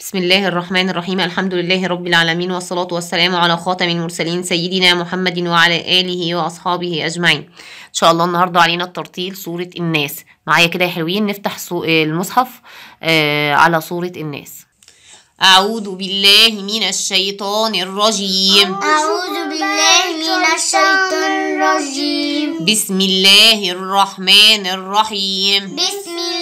بسم الله الرحمن الرحيم الحمد لله رب العالمين والصلاة والسلام على خاتم المرسلين سيدنا محمد وعلى آله وأصحابه أجمعين إن شاء الله النهاردة علينا الترتيل سورة الناس معايا كده يا حلوين نفتح آه، المصحف آه، على سورة الناس أعوذ بالله من الشيطان الرجيم أعوذ بالله من الشيطان الرجيم بسم الله الرحمن الرحيم بسم الله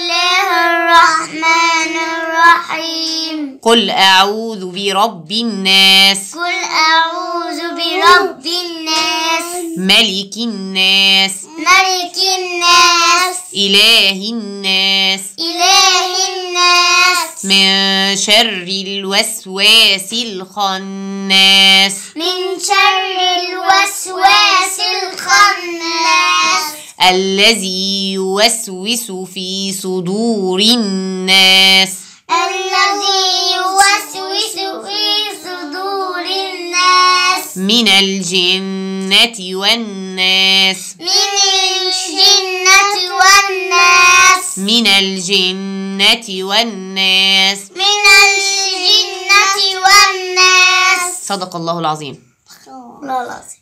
قل أعوذ برب الناس قل أعوذ برب الناس ملك الناس ملك الناس إله الناس إله الناس من شر الوسواس الخناس من شر الوسواس الخناس الذي يوسوس في صدور الناس من الجنة والناس من الجنة والناس من الجنة والناس من الجنة والناس صدق الله العظيم الله العظيم